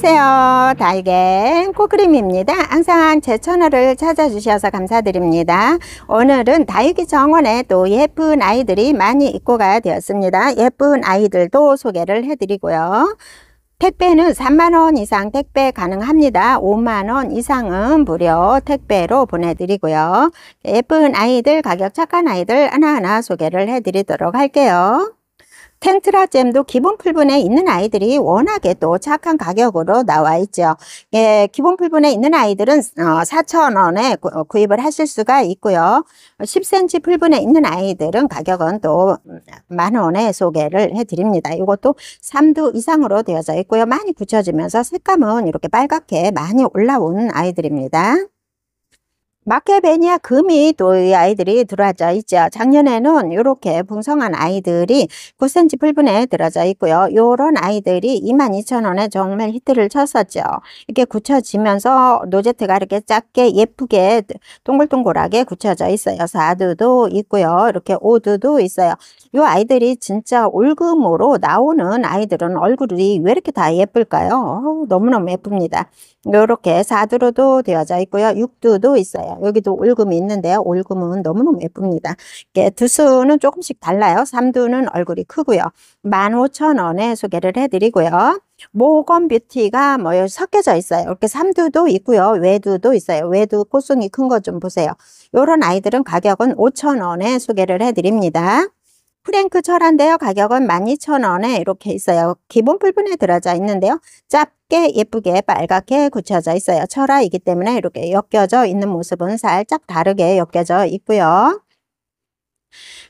안녕하세요 달걀 코그림입니다 항상 제 채널을 찾아주셔서 감사드립니다 오늘은 다육이 정원에 또 예쁜 아이들이 많이 입고가 되었습니다 예쁜 아이들도 소개를 해드리고요 택배는 3만원 이상 택배 가능합니다. 5만원 이상은 무료 택배로 보내드리고요. 예쁜 아이들, 가격 착한 아이들 하나하나 소개를 해드리도록 할게요. 텐트라잼도 기본 풀분에 있는 아이들이 워낙에 또 착한 가격으로 나와 있죠. 예, 기본 풀분에 있는 아이들은 4,000원에 어, 어, 구입을 하실 수가 있고요. 10cm 풀분에 있는 아이들은 가격은 또만 음, 원에 소개를 해드립니다. 이것도 3두 이상으로 되어져 있고요. 많이 굳혀지면서 색감은 이렇게 빨갛게 많이 올라온 아이들입니다. 마케베니아 금이 또 이 아이들이 들어져 와 있죠. 작년에는 이렇게 풍성한 아이들이 9cm 풀분에 들어져 있고요. 이런 아이들이 22,000원에 정말 히트를 쳤었죠. 이렇게 굳혀지면서 노제트가 이렇게 작게 예쁘게 동글동글하게 굳혀져 있어요. 사드도 있고요. 이렇게 오드도 있어요. 이 아이들이 진짜 올금으로 나오는 아이들은 얼굴이 왜 이렇게 다 예쁠까요? 너무너무 예쁩니다. 이렇게 사드로도 되어져 있고요. 육두도 있어요. 여기도 올금이 있는데요. 올금은 너무너무 예쁩니다. 이 예, 두수는 조금씩 달라요. 삼두는 얼굴이 크고요. 15,000원에 소개를 해드리고요. 모건 뷰티가 뭐 섞여져 있어요. 이렇게 삼두도 있고요. 외두도 있어요. 외두 꽃송이 큰 거 좀 보세요. 이런 아이들은 가격은 5,000원에 소개를 해드립니다. 프랭크 철한데요. 가격은 12,000원에 이렇게 있어요. 기본 풀분에 들어져 있는데요. 짧게 예쁘게 빨갛게 굳혀져 있어요. 철화이기 때문에 이렇게 엮여져 있는 모습은 살짝 다르게 엮여져 있고요.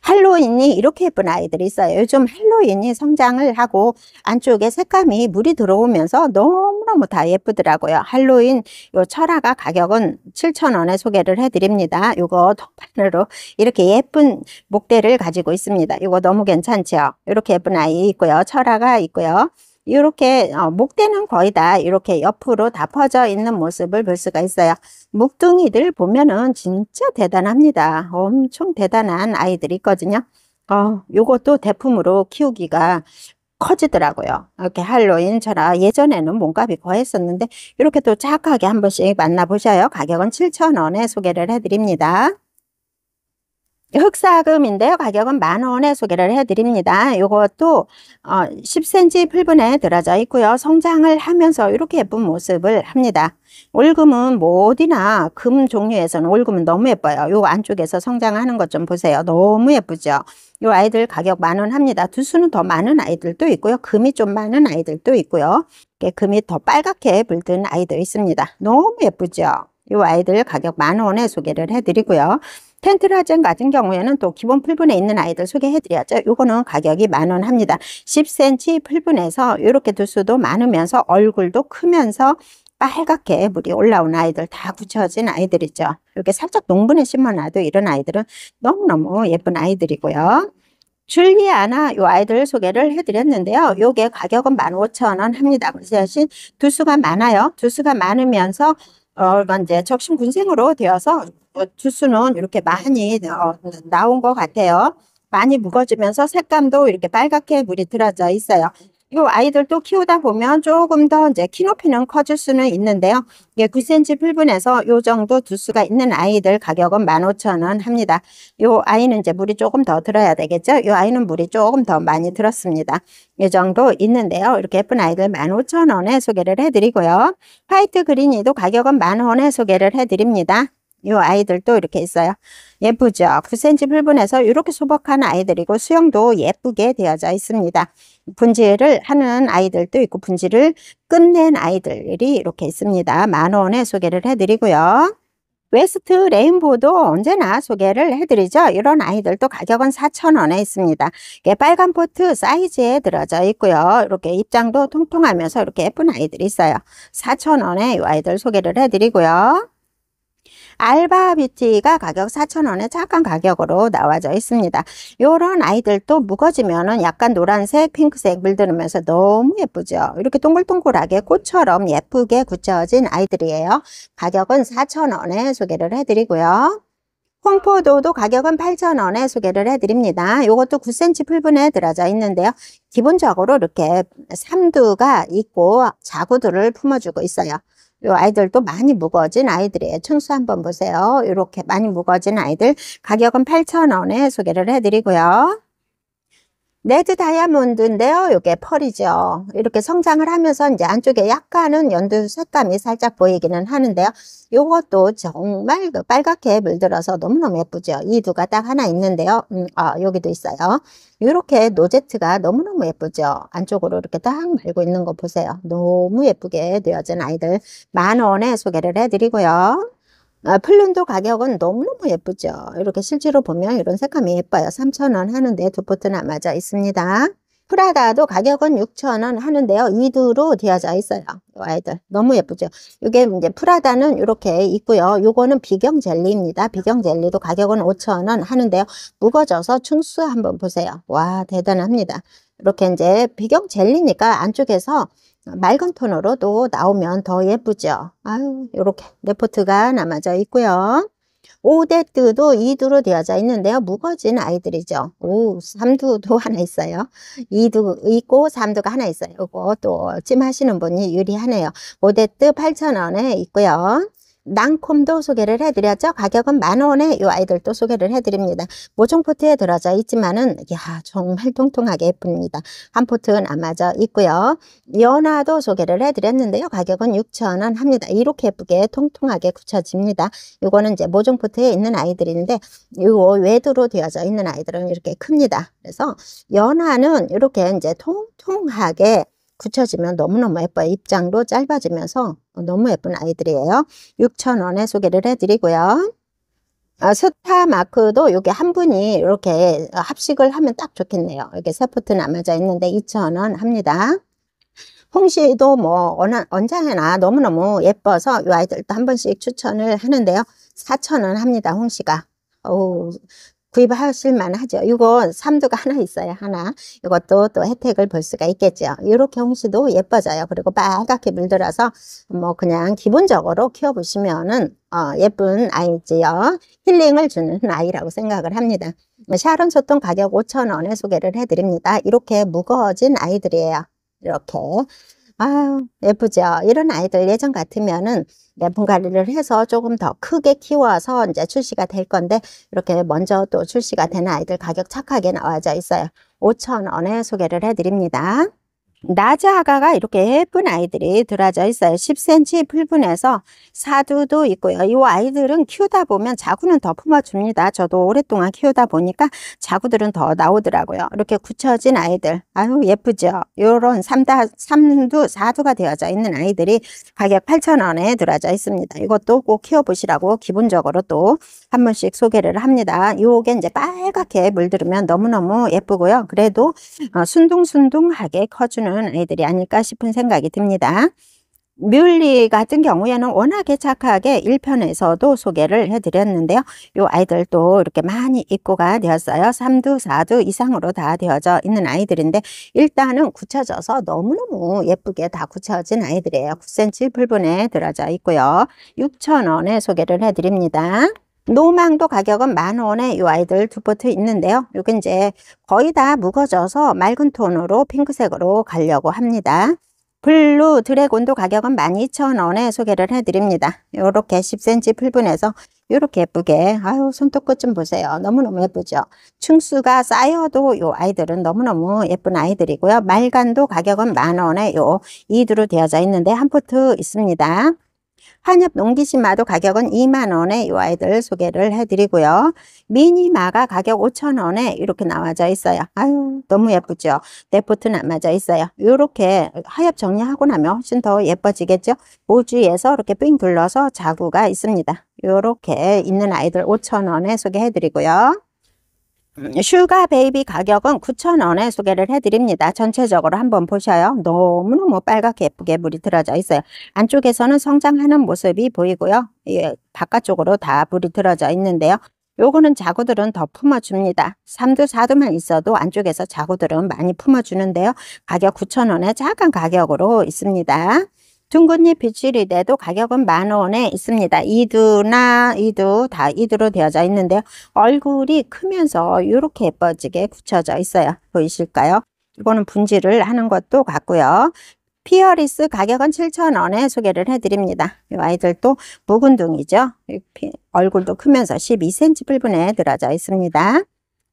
할로윈이 이렇게 예쁜 아이들이 있어요. 요즘 할로윈이 성장을 하고 안쪽에 색감이 물이 들어오면서 너무너무 다 예쁘더라고요. 할로윈 요 철화가 가격은 7,000원에 소개를 해드립니다. 요거 통판으로 이렇게 예쁜 목대를 가지고 있습니다. 이거 너무 괜찮죠? 이렇게 예쁜 아이 있고요. 철화가 있고요. 이렇게 어, 목대는 거의 다 이렇게 옆으로 다 퍼져 있는 모습을 볼 수가 있어요. 목둥이들 보면은 진짜 대단합니다. 엄청 대단한 아이들이 있거든요. 어, 요것도 대품으로 키우기가 커지더라고요. 이렇게 할로윈처럼 예전에는 몸값이 거했었는데 이렇게 또 착하게 한 번씩 만나보셔요. 가격은 7,000원에 소개를 해드립니다. 흑사금인데요. 가격은 만 원에 소개를 해드립니다. 이것도 10cm 어, 풀분에 들어져 있고요. 성장을 하면서 이렇게 예쁜 모습을 합니다. 올금은 뭐디나금 종류에서는 올금은 너무 예뻐요. 요 안쪽에서 성장하는 것 좀 보세요. 너무 예쁘죠? 요 아이들 가격 만 원 합니다. 두수는 더 많은 아이들도 있고요. 금이 좀 많은 아이들도 있고요. 금이 더 빨갛게 물든 아이도 있습니다. 너무 예쁘죠? 요 아이들 가격 만 원에 소개를 해드리고요. 텐트를 하장 같은 경우에는 또 기본 풀분에 있는 아이들 소개해드려야죠. 요거는 가격이 만 원 합니다. 10cm 풀분에서 이렇게 두수도 많으면서 얼굴도 크면서 빨갛게 물이 올라온 아이들 다 굳혀진 아이들이죠. 이렇게 살짝 농분에 심어놔도 이런 아이들은 너무너무 예쁜 아이들이고요. 줄리아나 요 아이들 소개를 해드렸는데요. 요게 가격은 15,000원 합니다. 대신 두수가 많아요. 두수가 많으면서 어, 이제 적심군생으로 되어서 어, 주스는 이렇게 많이 어, 나온 것 같아요. 많이 묵어지면서 색감도 이렇게 빨갛게 물이 들어져 있어요. 이 아이들도 키우다 보면 조금 더 이제 키 높이는 커질 수는 있는데요. 이게 9cm 필분에서 요 정도 두수가 있는 아이들 가격은 15,000원 합니다. 요 아이는 이제 물이 조금 더 들어야 되겠죠. 요 아이는 물이 조금 더 많이 들었습니다. 이 정도 있는데요. 이렇게 예쁜 아이들 15,000원에 소개를 해드리고요. 화이트 그린이도 가격은 만원에 소개를 해드립니다. 요 아이들도 이렇게 있어요. 예쁘죠? 9cm 필분에서 이렇게 소박한 아이들이고 수영도 예쁘게 되어져 있습니다. 분지를 하는 아이들도 있고 분지를 끝낸 아이들이 이렇게 있습니다. 만 원에 소개를 해드리고요. 웨스트 레인보도 언제나 소개를 해드리죠. 이런 아이들도 가격은 4,000원에 있습니다. 이게 빨간 포트 사이즈에 들어져 있고요. 이렇게 입장도 통통하면서 이렇게 예쁜 아이들이 있어요. 4,000원에 이 아이들 소개를 해드리고요. 알바뷰티가 가격 4,000원에 착한 가격으로 나와져 있습니다. 이런 아이들도 묵어지면은 약간 노란색, 핑크색 물들으면서 너무 예쁘죠. 이렇게 동글동글하게 꽃처럼 예쁘게 굳혀진 아이들이에요. 가격은 4,000원에 소개를 해드리고요. 홍포도도 가격은 8,000원에 소개를 해드립니다. 이것도 9cm 풀분에 들어져 있는데요. 기본적으로 이렇게 삼두가 있고 자구들을 품어주고 있어요. 요 아이들도 많이 무거워진 아이들이에요. 층수 한번 보세요. 이렇게 많이 무거워진 아이들 가격은 8,000원에 소개를 해드리고요. 레드 다이아몬드인데요. 이게 펄이죠. 이렇게 성장을 하면서 이제 안쪽에 약간은 연두 색감이 살짝 보이기는 하는데요. 이것도 정말 그 빨갛게 물들어서 너무너무 예쁘죠. 이 두가 딱 하나 있는데요. 음, 아, 여기도 있어요. 이렇게 노제트가 너무너무 예쁘죠. 안쪽으로 이렇게 딱 말고 있는 거 보세요. 너무 예쁘게 되어진 아이들 만 원에 소개를 해드리고요. 아, 플룬도 가격은 너무너무 예쁘죠. 이렇게 실제로 보면 이런 색감이 예뻐요. 3,000원 하는데 두 포트 남아져 있습니다. 프라다도 가격은 6,000원 하는데요. 이두로 되어져 있어요. 아이들 너무 예쁘죠. 이게 이제 프라다는 이렇게 있고요. 요거는 비경 젤리입니다. 비경 젤리도 가격은 5,000원 하는데요. 무거져서 충수 한번 보세요. 와 대단합니다. 이렇게 이제 배경 젤리니까 안쪽에서 맑은 톤으로도 나오면 더 예쁘죠. 아유, 이렇게 레포트가 남아져 있고요. 오데트도 2두로 되어져 있는데요. 무거진 아이들이죠. 오, 3두도 하나 있어요. 2두 있고 3두가 하나 있어요. 이거 또 찜하시는 분이 유리하네요. 오데트 8,000원에 있고요. 낭콤도 소개를 해드렸죠. 가격은 만 원에 이 아이들도 소개를 해드립니다. 모종 포트에 들어져 있지만은 야 정말 통통하게 예쁩니다. 한 포트 남아져 있고요. 연화도 소개를 해드렸는데요. 가격은 6천 원 합니다. 이렇게 예쁘게 통통하게 굳혀집니다. 이거는 이제 모종 포트에 있는 아이들인데 이거 외두로 되어져 있는 아이들은 이렇게 큽니다. 그래서 연화는 이렇게 이제 통통하게 굳혀지면 너무너무 예뻐요. 입장도 짧아지면서 너무 예쁜 아이들이에요. 6,000원에 소개를 해드리고요. 아, 스타 마크도 이게 한 분이 이렇게 합식을 하면 딱 좋겠네요. 이렇게 세포트 남아져 있는데 2,000원 합니다. 홍시도 뭐어장언나 너무너무 예뻐서 이 아이들도 한 번씩 추천을 하는데요. 4,000원 합니다. 홍시가. 어 구입하실 만하죠. 이건 삼두가 하나 있어요. 하나. 이것도 또 혜택을 볼 수가 있겠죠. 이렇게 홍시도 예뻐져요. 그리고 빨갛게 물들어서 뭐 그냥 기본적으로 키워보시면은 어, 예쁜 아이지요. 힐링을 주는 아이라고 생각을 합니다. 뭐 샤론 소통 가격 5천원에 소개를 해드립니다. 이렇게 무거워진 아이들이에요. 이렇게 아유 예쁘죠. 이런 아이들 예전 같으면은 내분 관리를 해서 조금 더 크게 키워서 이제 출시가 될 건데 이렇게 먼저 또 출시가 되는 아이들 가격 착하게 나와져 있어요. 5,000원에 소개를 해드립니다. 나자하가가 이렇게 예쁜 아이들이 들어져 있어요. 10cm 풀분에서 사두도 있고요. 이 아이들은 키우다 보면 자구는 더 품어줍니다. 저도 오랫동안 키우다 보니까 자구들은 더 나오더라고요. 이렇게 굳혀진 아이들. 아유 예쁘죠. 요런 3두 4두가 되어져 있는 아이들이 가격 8,000원에 들어져 있습니다. 이것도 꼭 키워보시라고 기본적으로 또 한 번씩 소개를 합니다. 요게 이제 빨갛게 물들으면 너무너무 예쁘고요. 그래도 어, 순둥순둥하게 커주는 하는 아이들이 아닐까 싶은 생각이 듭니다. 뮬리 같은 경우에는 워낙에 착하게 1편에서도 소개를 해드렸는데요. 이 아이들도 이렇게 많이 입고가 되었어요. 3두, 4두 이상으로 다 되어져 있는 아이들인데 일단은 굳혀져서 너무너무 예쁘게 다 굳혀진 아이들이에요. 9cm 불분에 들어져 있고요. 6,000원에 소개를 해드립니다. 노망도 가격은 만 원에 이 아이들 두 포트 있는데요. 이게 이제 거의 다 묵어져서 맑은 톤으로 핑크색으로 가려고 합니다. 블루 드래곤도 가격은 만2천원에 소개를 해드립니다. 이렇게 10cm 풀분해서 이렇게 예쁘게 아유 손톱끝 좀 보세요. 너무너무 예쁘죠. 층수가 쌓여도 이 아이들은 너무너무 예쁜 아이들이고요. 말간도 가격은 만원에 요 이두로 되어져 있는데 한 포트 있습니다. 한엽 농기신마도 가격은 2만원에 이 아이들 소개를 해드리고요. 미니마가 가격 5천원에 이렇게 나와져 있어요. 아유 너무 예쁘죠? 네포트 남아져 있어요. 이렇게 하엽 정리하고 나면 훨씬 더 예뻐지겠죠? 모주에서 이렇게 삥 둘러서 자구가 있습니다. 이렇게 있는 아이들 5천원에 소개해드리고요. 슈가 베이비 가격은 9,000원에 소개를 해드립니다. 전체적으로 한번 보셔요. 너무너무 빨갛게 예쁘게 물이 들어져 있어요. 안쪽에서는 성장하는 모습이 보이고요. 예, 바깥쪽으로 다 물이 들어져 있는데요. 요거는 자구들은 더 품어줍니다. 3두 4두만 있어도 안쪽에서 자구들은 많이 품어주는데요. 가격 9,000원에 작은 가격으로 있습니다. 둥근잎 빗질이돼도 가격은 만원에 있습니다. 이두나 이두 다 이두로 되어져 있는데요. 얼굴이 크면서 이렇게 예뻐지게 굳혀져 있어요. 보이실까요? 이거는 분질을 하는 것도 같고요. 피어리스 가격은 7,000원에 소개를 해드립니다. 이 아이들도 묵은둥이죠. 얼굴도 크면서 12cm 불분에 들어져 있습니다.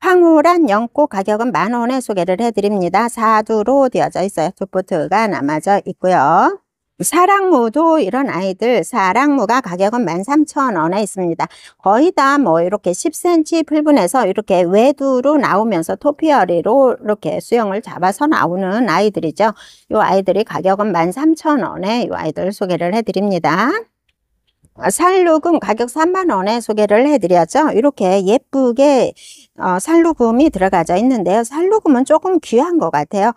황홀한 연꽃 가격은 만원에 소개를 해드립니다. 사두로 되어져 있어요. 두포트가 남아져 있고요. 사랑무도 이런 아이들 사랑무가 가격은 13,000원에 있습니다. 거의 다 뭐 이렇게 10cm 풀분해서 이렇게 외두로 나오면서 토피어리로 이렇게 수영을 잡아서 나오는 아이들이죠. 이 아이들이 가격은 13,000원에 이 아이들 소개를 해드립니다. 어, 살루금 가격 3만원에 소개를 해드렸죠. 이렇게 예쁘게 어, 살루금이 들어가져 있는데요. 살루금은 조금 귀한 것 같아요.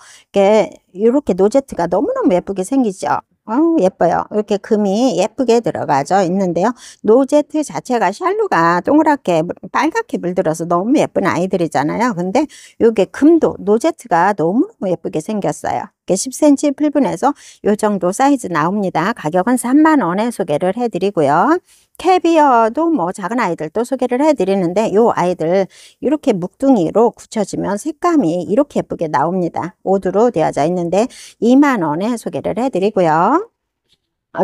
이렇게 노제트가 너무너무 예쁘게 생기죠. 어, 예뻐요. 이렇게 금이 예쁘게 들어가져 있는데요. 노제트 자체가 샬루가 동그랗게 빨갛게 물들어서 너무 예쁜 아이들이잖아요. 근데 이게 금도 노제트가 너무 예쁘게 생겼어요. 10cm 풀분해서이 정도 사이즈 나옵니다. 가격은 3만원에 소개를 해드리고요. 캐비어도 뭐 작은 아이들도 소개를 해드리는데 요 아이들 이렇게 묵둥이로 굳혀지면 색감이 이렇게 예쁘게 나옵니다. 오두로 되어져 있는데 2만원에 소개를 해드리고요.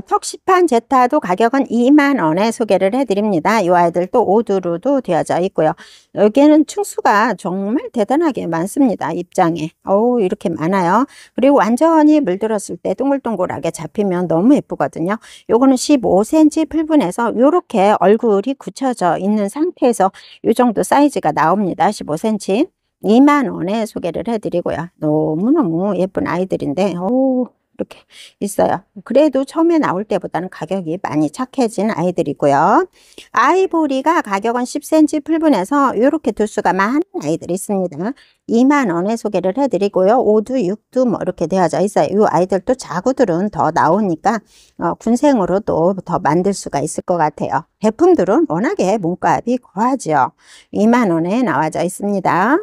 턱시판 제타도 가격은 2만원에 소개를 해드립니다. 이 아이들도 오두루도 되어져 있고요. 여기에는 층수가 정말 대단하게 많습니다. 입장에. 어우 이렇게 많아요. 그리고 완전히 물들었을 때 동글동글하게 잡히면 너무 예쁘거든요. 요거는 15cm 풀분해서 이렇게 얼굴이 굳혀져 있는 상태에서 이 정도 사이즈가 나옵니다. 15cm. 2만원에 소개를 해드리고요. 너무너무 예쁜 아이들인데 오 이렇게 있어요. 그래도 처음에 나올 때보다는 가격이 많이 착해진 아이들이고요. 아이보리가 가격은 10cm 풀분해서 이렇게 두수가 많은 아이들이 있습니다. 2만원에 소개를 해드리고요. 5두, 6두 뭐 이렇게 되어져 있어요. 이 아이들도 자구들은 더 나오니까 어, 군생으로도 더 만들 수가 있을 것 같아요. 제품들은 워낙에 몸값이 거하지요. 2만원에 나와져 있습니다.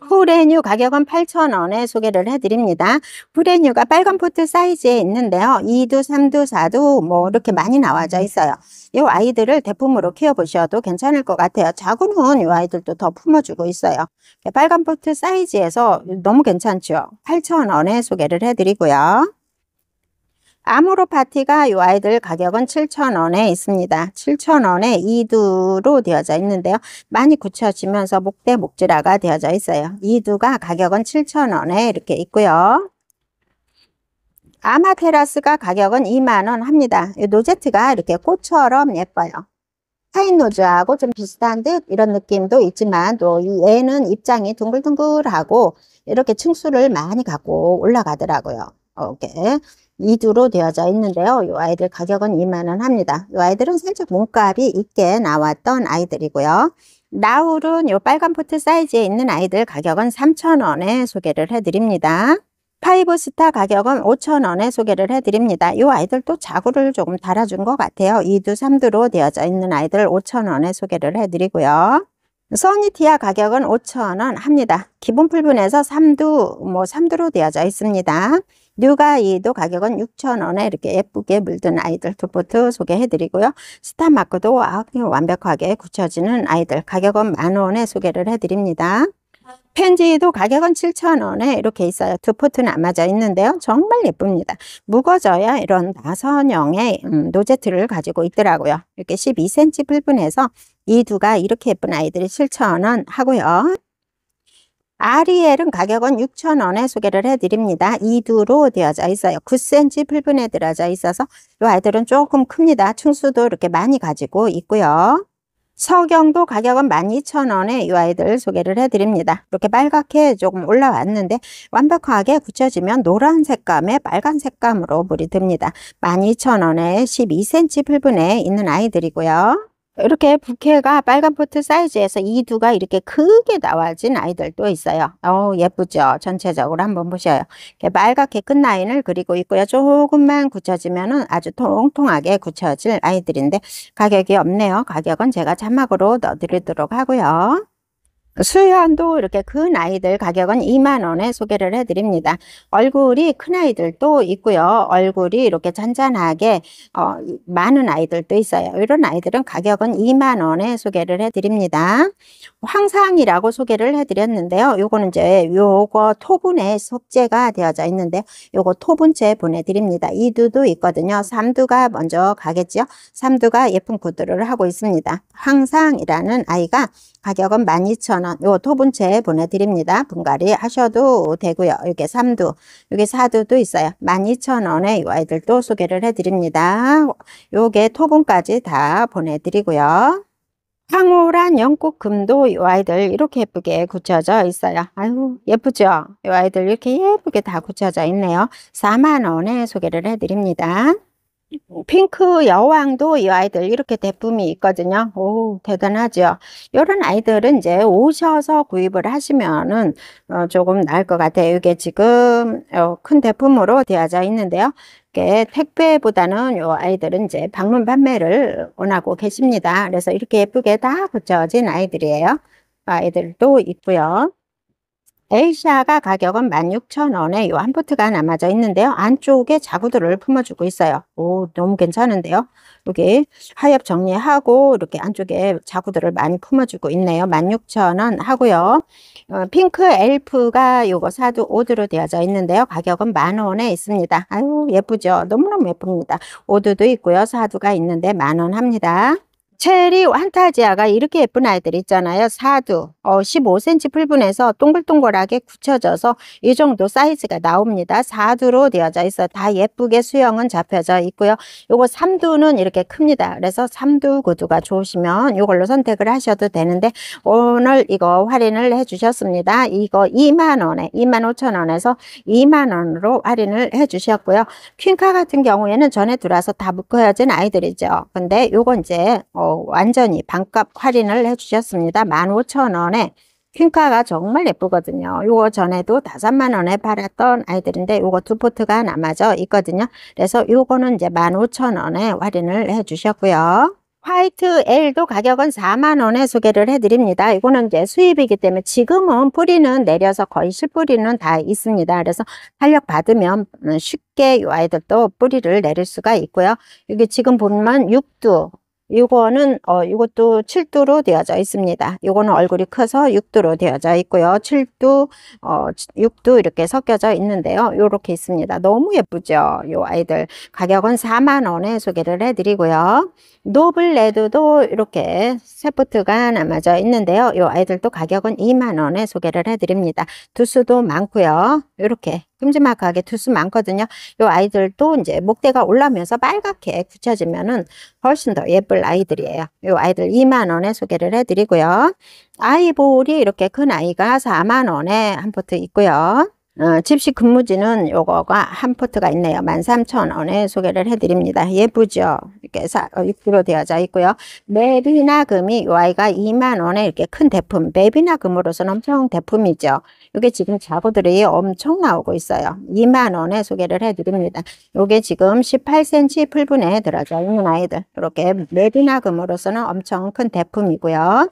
후레뉴 가격은 8,000원에 소개를 해드립니다. 후레뉴가 빨간 포트 사이즈에 있는데요. 2두, 3두, 4두 뭐 이렇게 많이 나와져 있어요. 이 아이들을 대품으로 키워보셔도 괜찮을 것 같아요. 작은 후는이 아이들도 더 품어주고 있어요. 네, 빨간 포트 사이즈에서 너무 괜찮죠. 8,000원에 소개를 해드리고요. 아모로 파티가 요 아이들 가격은 7,000원에 있습니다. 7,000원에 이두로 되어져 있는데요. 많이 굳혀지면서 목대 목지라가 되어져 있어요. 이두가 가격은 7,000원에 이렇게 있고요. 아마테라스가 가격은 2만원 합니다. 노제트가 이렇게 꽃처럼 예뻐요. 파인노즈하고 좀 비슷한 듯 이런 느낌도 있지만 또애는 입장이 둥글둥글하고 이렇게 층수를 많이 갖고 올라가더라고요. 오케이. 어, 2두로 되어져 있는데요. 이 아이들 가격은 2만원 합니다. 이 아이들은 살짝 몸값이 있게 나왔던 아이들이고요. 나울은 이 빨간 포트 사이즈에 있는 아이들 가격은 3천원에 소개를 해드립니다. 파이브스타 가격은 5천원에 소개를 해드립니다. 이 아이들도 자구를 조금 달아준 것 같아요. 2두, 3두로 되어져 있는 아이들 5천원에 소개를 해드리고요. 써니티아 가격은 5천원 합니다. 기본 풀분에서 3두, 뭐 3두로 되어져 있습니다. 뉴가이도 가격은 6,000원에 이렇게 예쁘게 물든 아이들 투포트 소개해드리고요. 스타마크도 완벽하게 굳혀지는 아이들 가격은 만원에 소개를 해드립니다. 펜지도 가격은 7,000원에 이렇게 있어요. 두 포트는 안 맞아 있는데요. 정말 예쁩니다. 무거져야 이런 나선형의 음, 노제트를 가지고 있더라고요. 이렇게 12cm 풀분해서 이 두가 이렇게 예쁜 아이들이 7,000원 하고요. 아리엘은 가격은 6,000원에 소개를 해드립니다. 2두로 되어져 있어요. 9cm 풀분에 들어져 있어서 이 아이들은 조금 큽니다. 충수도 이렇게 많이 가지고 있고요. 서경도 가격은 12,000원에 이 아이들 소개를 해드립니다. 이렇게 빨갛게 조금 올라왔는데 완벽하게 굳혀지면 노란 색감에 빨간 색감으로 물이 듭니다. 12,000원에 12cm 풀분에 있는 아이들이고요. 이렇게 부케가 빨간 포트 사이즈에서 이 두가 이렇게 크게 나와진 아이들도 있어요. 어 예쁘죠? 전체적으로 한번 보셔요. 이렇게 빨갛게 끝 라인을 그리고 있고요. 조금만 굳혀지면 은 아주 통통하게 굳혀질 아이들인데 가격이 없네요. 가격은 제가 자막으로 넣어드리도록 하고요. 수현도 이렇게 큰 그 아이들 가격은 2만원에 소개를 해드립니다. 얼굴이 큰 아이들도 있고요. 얼굴이 이렇게 잔잔하게 어, 많은 아이들도 있어요. 이런 아이들은 가격은 2만원에 소개를 해드립니다. 황상이라고 소개를 해드렸는데요. 요거는 이제 요거 토분에 속재가 되어져 있는데 요거 토분째 보내드립니다. 2두도 있거든요. 3두가 먼저 가겠죠. 3두가 예쁜 구두를 하고 있습니다. 황상이라는 아이가 가격은 12,000원 요 토분째 보내드립니다. 분갈이 하셔도 되고요. 이게 3두 여기 4두도 있어요. 12,000원에 이 아이들도 소개를 해드립니다. 요게 토분까지 다 보내드리고요. 황홀한 연꽃 금도 이 아이들 이렇게 예쁘게 굳혀져 있어요. 아유 예쁘죠? 이 아이들 이렇게 예쁘게 다 굳혀져 있네요. 4만원에 소개를 해드립니다. 핑크 여왕도 이 아이들 이렇게 대품이 있거든요. 오, 대단하죠. 이런 아이들은 이제 오셔서 구입을 하시면은 어, 조금 나을 것 같아요. 이게 지금 어, 큰 대품으로 되어져 있는데요. 이게 택배보다는 요 아이들은 이제 방문 판매를 원하고 계십니다. 그래서 이렇게 예쁘게 다 붙여진 아이들이에요. 그 아이들도 있고요. 에이샤가 가격은 16,000원에 요 한 포트가 남아져 있는데요. 안쪽에 자구들을 품어주고 있어요. 오 너무 괜찮은데요. 여기 하엽 정리하고 이렇게 안쪽에 자구들을 많이 품어주고 있네요. 16,000원 하고요. 어, 핑크 엘프가 요거 사두 오드로 되어져 있는데요. 가격은 만원에 있습니다. 아유 예쁘죠. 너무너무 예쁩니다. 오드도 있고요. 사두가 있는데 만원 합니다. 체리 환타지아가 이렇게 예쁜 아이들 있잖아요. 사두 어, 15cm 풀분해서 동글동글하게 굳혀져서 이 정도 사이즈가 나옵니다. 사두로 되어져 있어 다 예쁘게 수영은 잡혀져 있고요. 요거 삼두는 이렇게 큽니다. 그래서 삼두 구두가 좋으시면 이걸로 선택을 하셔도 되는데 오늘 이거 할인을 해주셨습니다. 이거 2만원에 2만 5천원에서 2만원으로 할인을 해주셨고요. 퀸카 같은 경우에는 전에 들어와서 다 묶어야진 아이들이죠. 근데 요거 이제 어, 완전히 반값 할인을 해주셨습니다. 15,000원에 퀸카가 정말 예쁘거든요. 이거 전에도 5만원에 팔았던 아이들인데 이거두 포트가 남아져 있거든요. 그래서 이거는 이제 15,000원에 할인을 해주셨고요. 화이트 L도 가격은 4만원에 소개를 해드립니다. 이거는 이제 수입이기 때문에 지금은 뿌리는 내려서 거의 실뿌리는 다 있습니다. 그래서 탄력 받으면 음, 쉽게 이 아이들도 뿌리를 내릴 수가 있고요. 여기 지금 보면 6두 이거는 어, 이것도 7도로 되어져 있습니다. 이거는 얼굴이 커서 6도로 되어져 있고요. 7도, 어, 6도 이렇게 섞여져 있는데요. 이렇게 있습니다. 너무 예쁘죠? 이 아이들 가격은 4만원에 소개를 해드리고요. 노블 레드도 이렇게 세포트가 남아져 있는데요. 이 아이들도 가격은 2만원에 소개를 해드립니다. 두수도 많고요. 이렇게 큼지막하게 두수 많거든요. 요 아이들도 이제 목대가 올라면서 오 빨갛게 굳혀지면은 훨씬 더 예쁠 아이들이에요. 요 아이들 2만원에 소개를 해드리고요. 아이보리 이렇게 큰 아이가 4만원에 한 포트 있고요. 어, 집시 근무지는 요거가 한 포트가 있네요. 13,000원에 소개를 해드립니다. 예쁘죠? 이렇게 사, 어, 6kg 되어져 있고요. 맵이나 금이 요 아이가 2만원에 이렇게 큰 대품, 맵이나 금으로서는 엄청 대품이죠. 요게 지금 자고들이 엄청 나오고 있어요. 2만원에 소개를 해드립니다. 요게 지금 18cm 풀분에 들어져 있는 아이들. 이렇게 맵이나 금으로서는 엄청 큰 대품이고요.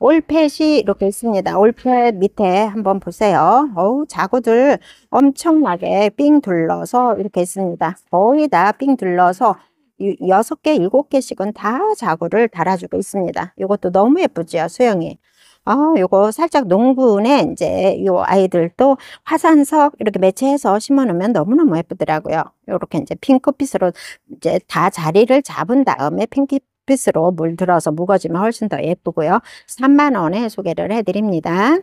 올펫이 이렇게 있습니다. 올펫 밑에 한번 보세요. 어우, 자구들 엄청나게 삥 둘러서 이렇게 있습니다. 거의 다 삥 둘러서 6개, 7개씩은 다 자구를 달아주고 있습니다. 이것도 너무 예쁘죠, 수영이 아, 요거 살짝 농분에 이제 요 아이들도 화산석 이렇게 매치해서 심어 놓으면 너무너무 예쁘더라고요. 요렇게 이제 핑크빛으로 이제 다 자리를 잡은 다음에 핑크, 빛 핏으로 물들어서 묵어지면 훨씬 더 예쁘고요. 3만원에 소개를 해드립니다.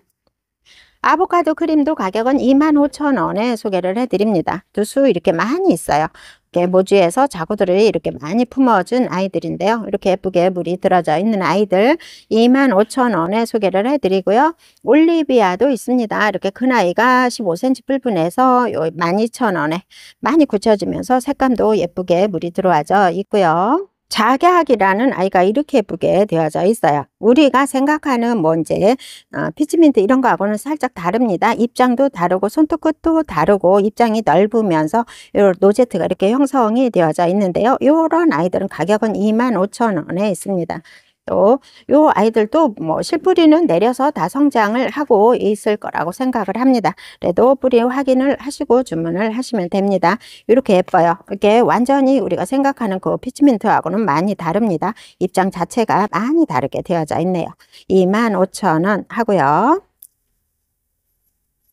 아보카도 크림도 가격은 25,000원에 소개를 해드립니다. 두 수 이렇게 많이 있어요. 이렇게 모주에서 자구들을 이렇게 많이 품어준 아이들인데요. 이렇게 예쁘게 물이 들어져 있는 아이들 25,000원에 소개를 해드리고요. 올리비아도 있습니다. 이렇게 큰아이가 15cm 뿔분에서 12,000원에 많이 굳혀지면서 색감도 예쁘게 물이 들어와져 있고요. 자개학이라는 아이가 이렇게 예쁘게 되어져 있어요. 우리가 생각하는 뭔지 어, 피치민트 이런 거하고는 살짝 다릅니다. 입장도 다르고 손톱 끝도 다르고 입장이 넓으면서 요 노제트가 이렇게 형성이 되어져 있는데요. 이런 아이들은 가격은 25,000원에 있습니다. 또요 아이들도 뭐 실뿌리는 내려서 다 성장을 하고 있을 거라고 생각을 합니다. 그래도 뿌리 확인을 하시고 주문을 하시면 됩니다. 이렇게 예뻐요. 이렇게 완전히 우리가 생각하는 그 피치민트하고는 많이 다릅니다. 입장 자체가 많이 다르게 되어져 있네요. 25,000원 하고요.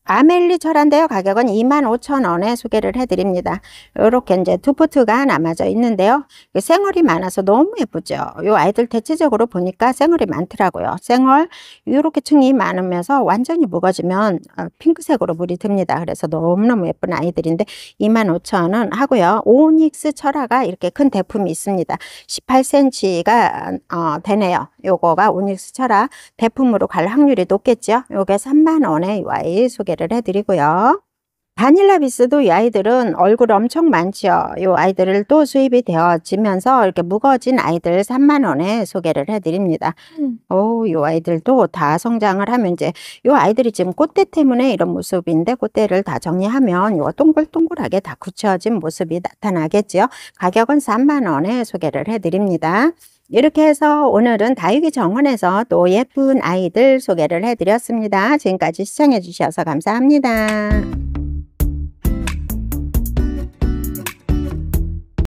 아멜리 철한데요. 가격은 25,000원에 소개를 해드립니다. 이렇게 이제 투 포트가 남아져 있는데요. 그 생얼이 많아서 너무 예쁘죠. 요 아이들 대체적으로 보니까 생얼이 많더라고요. 생얼 이렇게 층이 많으면서 완전히 무거지면 어, 핑크색으로 물이 듭니다. 그래서 너무너무 예쁜 아이들인데 25,000원 하고요. 오닉스 철화가 이렇게 큰 대품이 있습니다. 18cm가 어, 되네요. 요거가 오닉스 철화 대품으로 갈 확률이 높겠죠. 요게 3만원에 와이 소개 소개를 해드리고요. 바닐라 비스도 이 아이들은 얼굴 엄청 많죠이 아이들을 또 수입이 되어지면서 이렇게 무거워진 아이들 3만원에 소개를 해드립니다. 음. 오, 이 아이들도 다 성장을 하면 이제 이 아이들이 지금 꽃대 때문에 이런 모습인데 꽃대를 다 정리하면 이거 동글동글하게 다 굳혀진 모습이 나타나겠지요. 가격은 3만원에 소개를 해드립니다. 이렇게 해서 오늘은 다육이 정원에서 또 예쁜 아이들 소개를 해드렸습니다. 지금까지 시청해주셔서 감사합니다.